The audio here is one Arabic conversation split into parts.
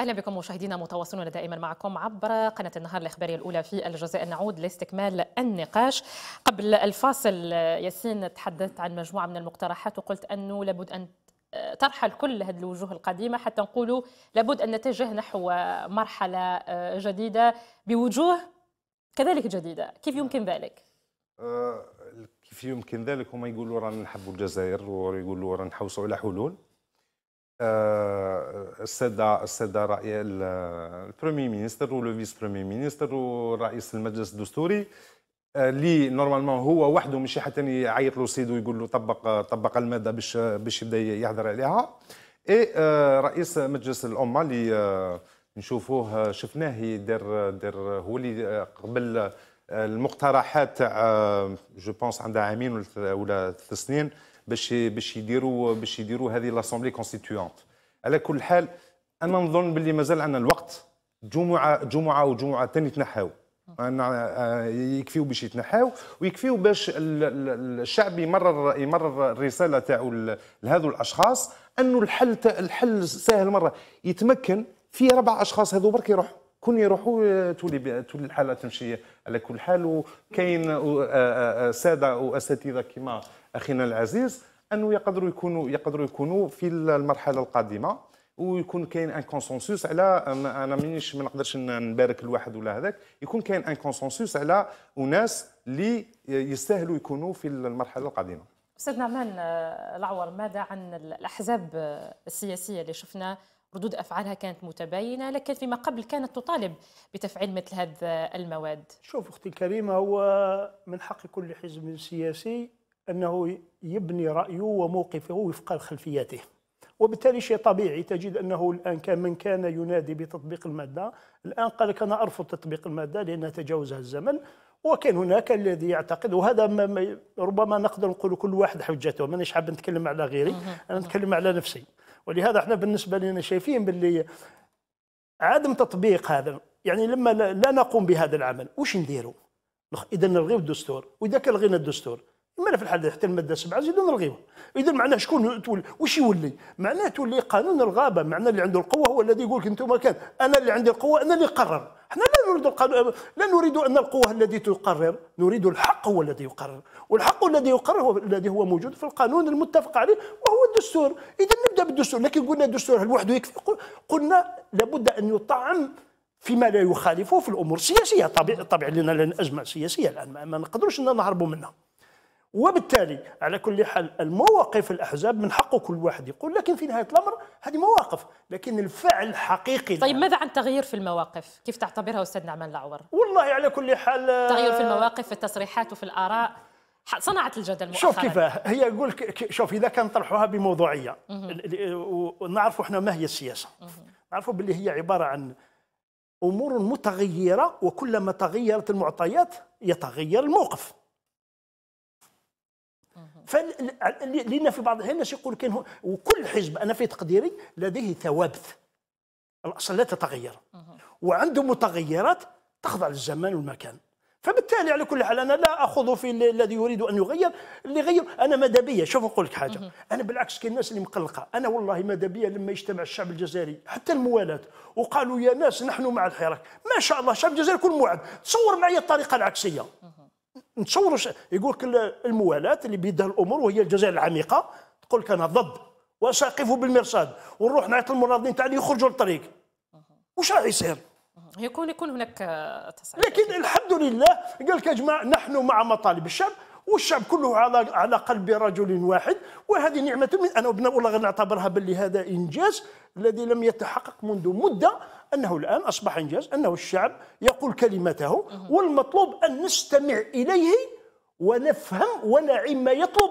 اهلا بكم مشاهدينا متواصلون دائما معكم عبر قناه النهار الاخباريه الاولى في الجزائر نعود لاستكمال النقاش قبل الفاصل ياسين تحدثت عن مجموعه من المقترحات وقلت انه لابد ان ترحل كل هذه الوجوه القديمه حتى نقولوا لابد ان نتجه نحو مرحله آه، جديده بوجوه كذلك جديده كيف يمكن ذلك آه، كيف يمكن ذلك هما يقولوا رانا نحبوا الجزائر ويقولوا رانا نحوسوا على حلول آه، الساده الساده رأي البريمي مينستر ولو بريمي مينستر ورئيس المجلس الدستوري اللي آه، نورمالمون هو وحده مش حتى يعيط له سيدو يقول له طبق طبق الماده باش باش يبدا يحضر عليها اي آه، رئيس مجلس الامه اللي نشوفوه شفناه يدير دار هو اللي قبل المقترحات تاع جو بونس عندها عامين ولا ثلاث سنين باش باش يديروا باش يديروا هذه لاسومبلي كونستيتيونت على كل حال انا نظن باللي مازال عندنا الوقت جمعه جمعه وجمعه ثاني تنحاو آه، يكفيو باش يتنحاو ويكفيو باش الشعب يمرر يمرر الرساله تاعو لهذو الاشخاص انه الحل الحل سهل مره يتمكن في ربع اشخاص هذو برك يروحوا كون يروحوا آه، تولي تولي الحاله تمشي على كل حال وكاين آه، آه، ساده واساتذه كما اخينا العزيز انه يقدروا يكونوا يقدروا يكونوا في المرحله القادمه ويكون كاين ان كونسونسوس على انا مانيش ما نقدرش نبارك الواحد ولا هذاك يكون كاين ان كونسونسوس على اناس اللي يستاهلوا يكونوا في المرحله القادمه استاذ نعمان العور ماذا عن الاحزاب السياسيه اللي شفنا ردود أفعالها كانت متباينة لكن فيما قبل كانت تطالب بتفعيل مثل هذه المواد شوف أختي الكريمة هو من حق كل حزب سياسي أنه يبني رأيه وموقفه وفق خلفياته وبالتالي شيء طبيعي تجد انه الان كان من كان ينادي بتطبيق الماده الان قال لك انا ارفض تطبيق الماده لانها تجاوزها الزمن وكان هناك الذي يعتقد وهذا ما ربما نقدر نقول كل واحد حجته مانيش حاب نتكلم على غيري انا نتكلم على نفسي ولهذا احنا بالنسبه لنا شايفين باللي عدم تطبيق هذا يعني لما لا نقوم بهذا العمل وش نديروا؟ اذا نلغيو الدستور واذا كان لغينا الدستور ما في الحال حتى الماده السبعه زيدوا نلغيوها اذا معناه شكون وش واش يولي معناه تولي قانون الغابه معناه اللي عنده القوه هو الذي يقول لك انتم كان انا اللي عندي القوه انا اللي قرر احنا نريد القانون لا نريد أن القوة التي تقرر نريد الحق هو الذي يقرر والحق الذي يقرر هو الذي هو موجود في القانون المتفق عليه وهو الدستور إذا نبدأ بالدستور لكن قلنا الدستور هل وحده يكفي قلنا لابد أن يطعم فيما لا يخالفه في الامور السياسيه طبيعي طبيعي لنا لان ازمه سياسيه الان ما نقدروش نهربوا منها وبالتالي على كل حال المواقف الاحزاب من حقه كل واحد يقول لكن في نهايه الامر هذه مواقف لكن الفعل الحقيقي طيب ماذا عن تغيير في المواقف كيف تعتبرها استاذ نعمان العور والله على كل حال آه، تغيير في المواقف في التصريحات وفي الاراء صنعت الجدل مؤخرا شوف كيفاه هي يقول شوف اذا كان طرحها بموضوعيه ونعرفوا احنا ما هي السياسه نعرفوا باللي هي عباره عن امور متغيره وكلما تغيرت المعطيات يتغير الموقف فلان في بعض الناس يقول كان وكل حزب انا في تقديري لديه ثوابت الاصل لا تتغير وعنده متغيرات تخضع للزمان والمكان فبالتالي على كل حال انا لا اخوض في الذي يريد ان يغير اللي يغير انا ماذا بيا شوف نقول لك حاجه انا بالعكس كاين الناس اللي مقلقه انا والله ماذا بيا لما يجتمع الشعب الجزائري حتى الموالاه وقالوا يا ناس نحن مع الحراك ما شاء الله الشعب الجزائري كل موعد تصور معي الطريقه العكسيه نتصوروا يقول لك الموالاه اللي بيدها الامور وهي الجزائر العميقه تقول لك انا ضد وساقف بالمرصاد ونروح نعيط المراضين تاعنا يخرجوا للطريق وش راح يصير؟ يكون يكون هناك تصعيد لكن الحمد لله قال لك يا جماعه نحن مع مطالب الشعب والشعب كله على على قلب رجل واحد وهذه نعمه من انا والله نعتبرها باللي هذا انجاز الذي لم يتحقق منذ مده أنه الآن أصبح إنجاز أنه الشعب يقول كلمته والمطلوب أن نستمع إليه ونفهم ونعي ما يطلب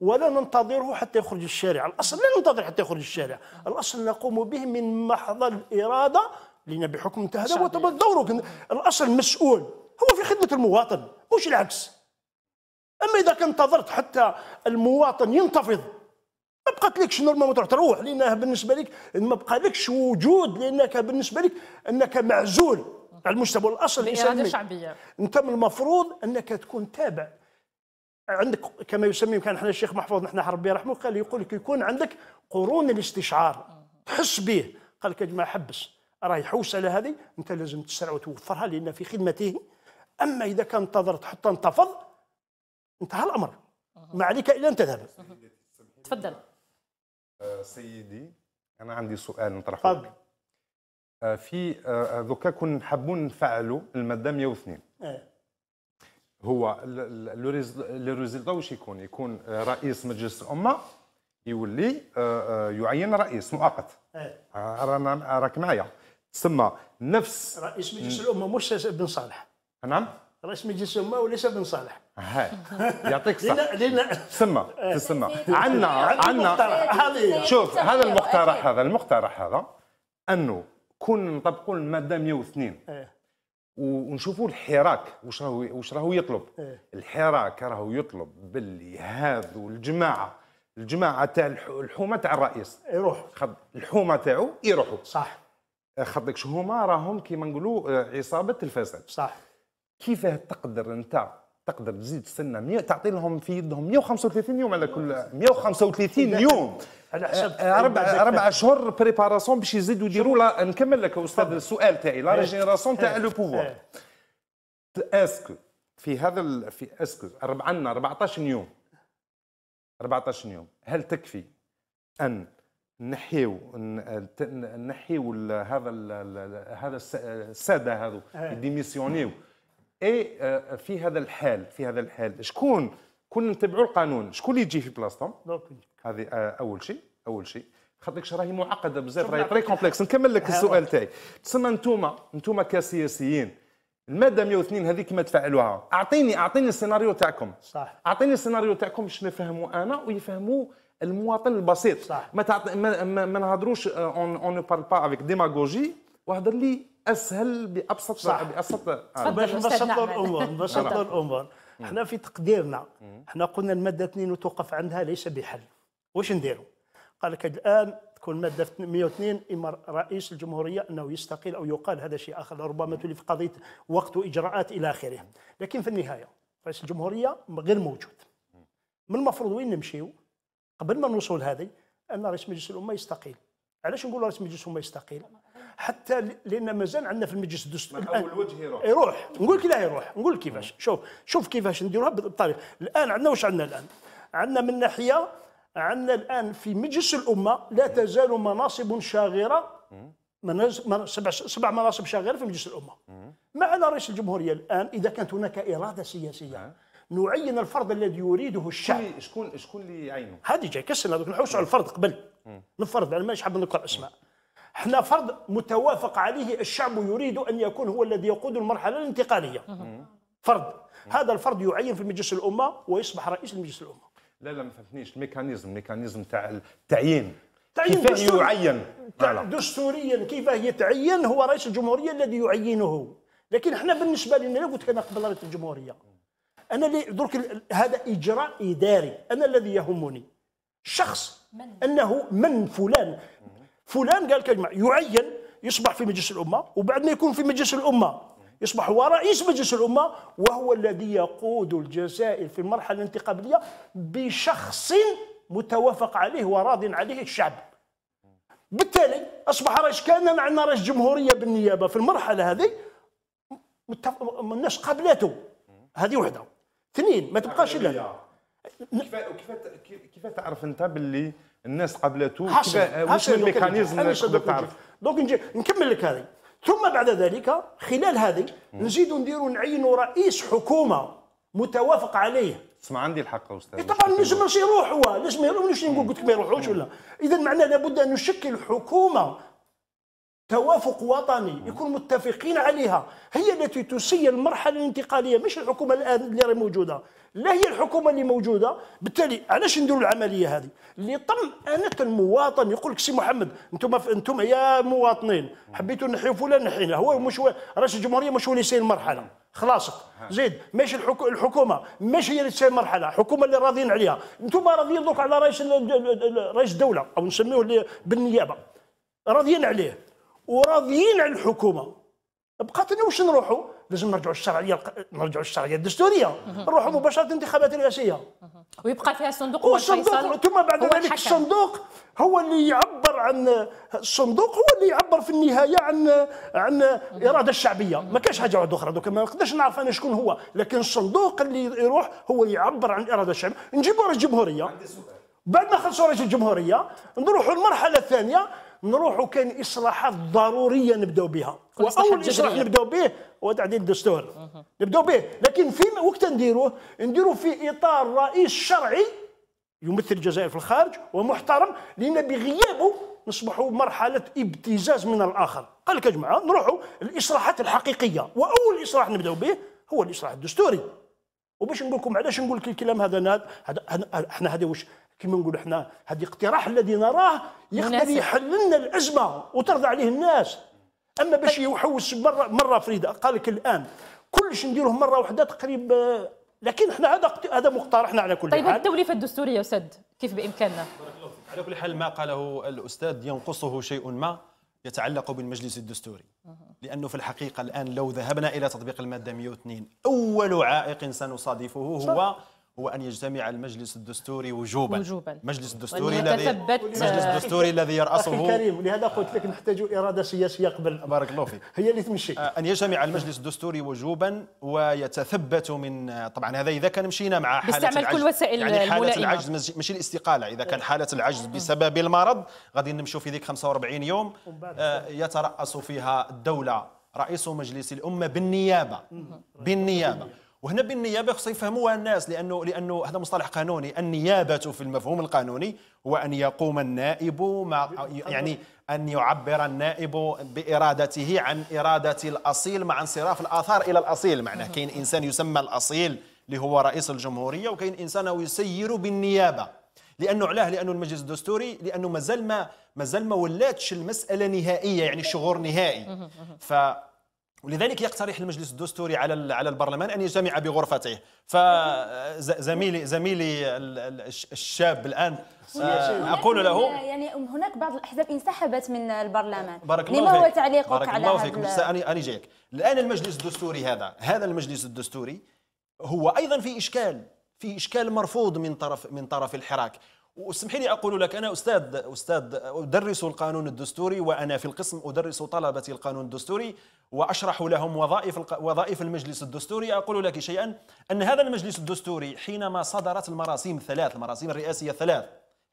ولا ننتظره حتى يخرج الشارع الأصل لا ننتظر حتى يخرج الشارع الأصل نقوم به من محض الإرادة لنا بحكم انتهى وتبقى دورك الأصل مسؤول هو في خدمة المواطن مش العكس أما إذا كنت انتظرت حتى المواطن ينتفض بقات لكش ما تروح تروح لانه بالنسبه لك ما بقالكش وجود لانك بالنسبه لك انك معزول على المستوى الاصل الاراده الشعبيه انت من المفروض انك تكون تابع عندك كما يسمي كان احنا الشيخ محفوظ نحن ربي يرحمه قال يقول لك يكون عندك قرون الاستشعار تحس به قال لك يا جماعه حبس راه يحوس على هذه انت لازم تسرع وتوفرها لان في خدمته اما اذا كان انتظرت حتى انتفض انتهى الامر ما عليك الا ان تذهب تفضل آه، سيدي انا عندي سؤال نطرحه تفضل آه، في دوكا آه، كون حابون نفعلوا الماده 102 ايه هو لو ريزلتا واش يكون يكون رئيس مجلس الامه يولي يعين رئيس مؤقت ايه رانا راك معايا تسمى نفس رئيس مجلس الامه مش بن صالح نعم رسمي جسمه وليس بن صالح يعطيك صح لنا تسمى تسمى عندنا عندنا شوف هذا المقترح هذا المقترح هذا انه كون نطبقوا الماده 102 آه. ونشوفوا الحراك واش راهو واش راهو يطلب آه. الحراك راهو يطلب باللي هذو الجماعه الجماعه تاع الحومه تاع الرئيس يروح خد الحومه تاعو يروحوا صح آه، خاطرك هما راهم كيما نقولوا عصابه الفساد صح كيفاه تقدر انت تقدر تزيد السنه 100 تعطي لهم في يدهم 135 يوم على كل 135 يوم على حسب اربع اربع اشهر بريباراسيون باش يزيدوا يديروا لا نكمل لك استاذ السؤال تاعي لا إيه. ريجينيراسيون تاع لو بوفوار اسكو في هذا ال... في اسكو عندنا 14 يوم 14 يوم هل تكفي ان نحيو نحيو هذا هذا الساده هذو إيه. ديميسيونيو اي آه، في هذا الحال في هذا الحال شكون كون نتبعوا القانون شكون اللي يجي في بلاصتهم هذه آه، اول شيء اول شيء خاطرك راهي معقده بزاف راهي طري كومبلكس نكمل لك السؤال تاعي تسمى انتوما انتوما كسياسيين الماده 102 هذيك ما تفعلوها اعطيني اعطيني السيناريو تاعكم صح اعطيني السيناريو تاعكم باش نفهموا انا ويفهموا المواطن البسيط صح ما تعط... ما, ما, ما نهضروش اون اون بارل با افيك ديماغوجي وهضر لي اسهل بابسط صح بابسط آه. باش نبسط الامور نبسط نعم. الامور احنا في تقديرنا احنا قلنا الماده 2 توقف عندها ليس بحل واش نديروا؟ قال لك الان تكون ماده 102 اما رئيس الجمهوريه انه يستقيل او يقال هذا شيء اخر ربما تولي في قضيه وقت واجراءات الى اخره لكن في النهايه رئيس الجمهوريه غير موجود من المفروض وين نمشيو قبل ما نوصل هذه ان رئيس مجلس الامه يستقيل علاش نقول رئيس مجلس الامه يستقيل حتى لان مازال عندنا في المجلس الدستوري الان وجه يروح يروح نقول لك لا يروح نقول كيفاش شوف شوف كيفاش نديروها بالطريقه الان عندنا واش عندنا الان عندنا من ناحيه عندنا الان في مجلس الامه لا تزال مناصب شاغره سبع سبع مناصب شاغره في مجلس الامه معنا رئيس الجمهوريه الان اذا كانت هناك اراده سياسيه نعم. نعين الفرد الذي يريده الشعب شكون شكون اللي يعينه هذه جاي كسر نحوسوا على الفرد قبل نفرض انا ما حاب نذكر اسماء احنا فرض متوافق عليه الشعب يريد ان يكون هو الذي يقود المرحله الانتقاليه فرض هذا الفرض يعين في مجلس الامه ويصبح رئيس مجلس الامه لا لا ما فهمتنيش الميكانيزم الميكانيزم تاع التعيين تعيين كيف دستور... يعين دستوريا كيف يتعين هو رئيس الجمهوريه الذي يعينه لكن احنا بالنسبه لنا قلت انا قبل رئيس الجمهوريه انا اللي درك هذا اجراء اداري انا الذي يهمني شخص من؟ انه من فلان فلان قال كلمه يعين يصبح في مجلس الامه وبعد ما يكون في مجلس الامه يصبح هو رئيس مجلس الامه وهو الذي يقود الجزائر في المرحله الانتقاليه بشخص متوافق عليه وراض عليه الشعب. بالتالي اصبح رئيس كان معنا رئيس جمهوريه بالنيابه في المرحله هذه الناس قابلته هذه وحده. اثنين ما تبقاش الا كيف كيف كيف تعرف انت باللي الناس قبلته آه، واش الميكانيزم اللي تعرف دونك نجي نكمل لك هذه ثم بعد ذلك خلال هذه نزيدوا نديروا نعينوا رئيس حكومه متوافق عليه اسمع عندي الحق استاذ إيه، طبعا مش ماشي يروح هو ليش ما يروحش نقول قلت لك ما يروحوش ولا اذا معناه لابد ان نشكل حكومه توافق وطني يكون متفقين عليها هي التي تسير المرحله الانتقاليه مش الحكومه الان اللي راهي موجوده لا هي الحكومه اللي موجوده بالتالي علاش نديروا العمليه هذه اللي أنا المواطن يقول لك سي محمد انتم ف... انتم يا مواطنين حبيتوا نحيوا فلان نحينا هو مش رئيس الجمهوريه مش هو اللي ساير المرحله خلاص زيد ماشي الحكو... الحكومه ماشي هي اللي تسير المرحله الحكومه اللي راضيين عليها انتم راضيين دوك على رئيس رئيس الدوله او نسميه بالنيابه راضيين عليه وراضيين على الحكومه بقات لنا واش نروحوا لازم نرجعوا الشرعيه نرجعوا الشرعيه الدستوريه نروحوا مباشره الانتخابات الرئاسيه ويبقى فيها صندوق والصندوق ثم بعد ذلك الصندوق هو اللي يعبر عن الصندوق هو اللي يعبر في النهايه عن عن الاراده الشعبيه ما كاش حاجه واحده اخرى دوك ما نقدرش نعرف انا شكون هو لكن الصندوق اللي يروح هو يعبر عن الاراده الشعبيه نجيبوا رئيس الجمهوريه بعد ما خلصوا رئيس الجمهوريه نروحوا المرحله الثانيه نروحوا كان اصلاحات ضروريه نبداو بها واول اصلاح نبداو به هو تعديل الدستور نبداو به لكن فين وقت نديروه نديروه في اطار رئيس شرعي يمثل الجزائر في الخارج ومحترم لان بغيابه نصبحوا مرحله ابتزاز من الاخر قال لك يا جماعه نروحوا الاصلاحات الحقيقيه واول اصلاح نبداو به هو الاصلاح الدستوري وباش نقول لكم علاش نقول لك الكلام هذا هذا احنا هذا واش كما نقول احنا هذا اقتراح الذي نراه يقدر يحل لنا الازمه وترضى عليه الناس اما باش يحوس طيب. مره مره فريده قال لك الان كلش نديروه مره واحده تقريب لكن احنا هذا هذا مقترحنا على كل طيب حال طيب التوليفه الدستوريه استاذ كيف بامكاننا؟ على كل حال ما قاله الاستاذ ينقصه شيء ما يتعلق بالمجلس الدستوري لانه في الحقيقه الان لو ذهبنا الى تطبيق الماده 102 اول عائق سنصادفه هو صح. هو ان يجتمع المجلس الدستوري وجوبا وجوبا المجلس الدستوري الذي المجلس الدستوري الذي يرأسه اخي الكريم لهذا قلت لك نحتاج اراده سياسيه قبل بارك الله فيك هي اللي تمشي آه، ان يجتمع المجلس الدستوري وجوبا ويتثبت من آه، طبعا هذا اذا كان مشينا مع حاله باستعمال كل وسائل يعني حاله الملائمة. العجز ماشي الاستقاله اذا كان حاله العجز بسبب المرض غادي نمشوا في ذيك 45 يوم آه، يترأس فيها الدوله رئيس مجلس الامه بالنيابه بالنيابه وهنا بالنيابه خصو يفهموها الناس لانه لانه هذا مصطلح قانوني النيابه في المفهوم القانوني هو ان يقوم النائب مع يعني ان يعبر النائب بارادته عن اراده الاصيل مع انصراف الاثار الى الاصيل معناه كاين انسان يسمى الاصيل اللي هو رئيس الجمهوريه وكاين انسان يسير بالنيابه لانه علاه لانه المجلس الدستوري لانه مازال ما مازال ما ولاتش المساله نهائيه يعني شغور نهائي ف ولذلك يقترح المجلس الدستوري على على البرلمان ان يجتمع بغرفته فزميلي زميلي الشاب الان آه، اقول له يعني هناك بعض الاحزاب انسحبت من البرلمان بارك الله لما هو تعليقك بارك على الله فيكم انا جايك الان المجلس الدستوري هذا هذا المجلس الدستوري هو ايضا في اشكال في اشكال مرفوض من طرف من طرف الحراك واسمحي لي اقول لك انا استاذ استاذ ادرس القانون الدستوري وانا في القسم ادرس طلبه القانون الدستوري واشرح لهم وظائف وظائف المجلس الدستوري اقول لك شيئا ان هذا المجلس الدستوري حينما صدرت المراسيم الثلاث المراسيم الرئاسيه الثلاث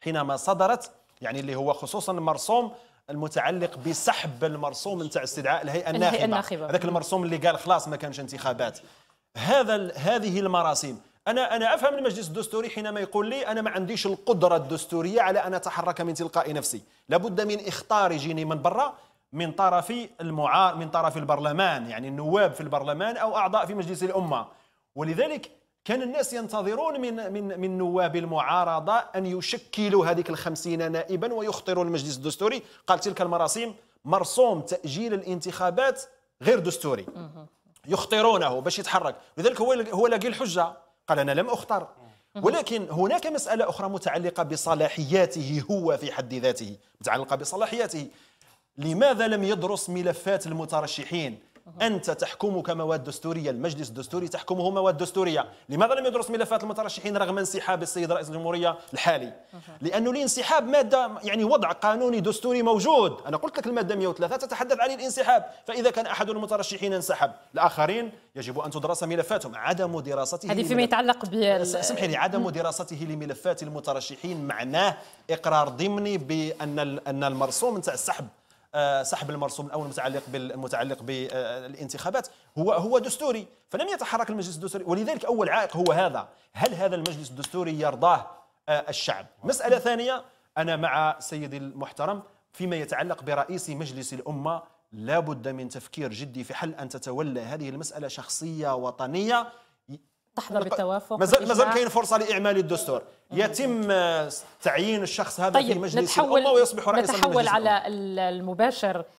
حينما صدرت يعني اللي هو خصوصا مرسوم المتعلق بسحب المرسوم نتاع استدعاء الهيئه الناخبه هذاك المرسوم اللي قال خلاص ما كانش انتخابات هذا هذه المراسيم أنا أنا أفهم المجلس الدستوري حينما يقول لي أنا ما عنديش القدرة الدستورية على أن أتحرك من تلقاء نفسي لابد من إخطار يجيني من برا من طرف المعا من طرف البرلمان يعني النواب في البرلمان أو أعضاء في مجلس الأمة ولذلك كان الناس ينتظرون من من من نواب المعارضة أن يشكلوا ال الخمسين نائبا ويخطروا المجلس الدستوري قال تلك المراسيم مرسوم تأجيل الانتخابات غير دستوري يخطرونه باش يتحرك لذلك هو هو لاقي الحجة قال أنا لم أختر ولكن هناك مسألة أخرى متعلقة بصلاحياته هو في حد ذاته متعلقة بصلاحياته لماذا لم يدرس ملفات المترشحين انت تحكمك مواد دستوريه المجلس الدستوري تحكمه مواد دستوريه لماذا لم يدرس ملفات المترشحين رغم انسحاب السيد رئيس الجمهوريه الحالي لانه الانسحاب ماده يعني وضع قانوني دستوري موجود انا قلت لك الماده 103 تتحدث عن الانسحاب فاذا كان احد المترشحين انسحب الاخرين يجب ان تدرس ملفاتهم عدم دراسته هذه فيما يتعلق ب سمحي لي عدم دراسته لملفات المترشحين معناه اقرار ضمني بان ان المرسوم نتاع السحب سحب آه، المرسوم الاول المتعلق بالمتعلق بالانتخابات آه، هو هو دستوري فلم يتحرك المجلس الدستوري ولذلك اول عائق هو هذا هل هذا المجلس الدستوري يرضاه آه، الشعب مساله ثانيه انا مع سيدي المحترم فيما يتعلق برئيس مجلس الامه لا بد من تفكير جدي في حل أن تتولى هذه المسألة شخصية وطنية تحظى بالتوافق مازال مازال كاين فرصه لاعمال الدستور يتم آه، تعيين الشخص هذا طيب في مجلس الامه ويصبح رئيسا نتحول على المباشر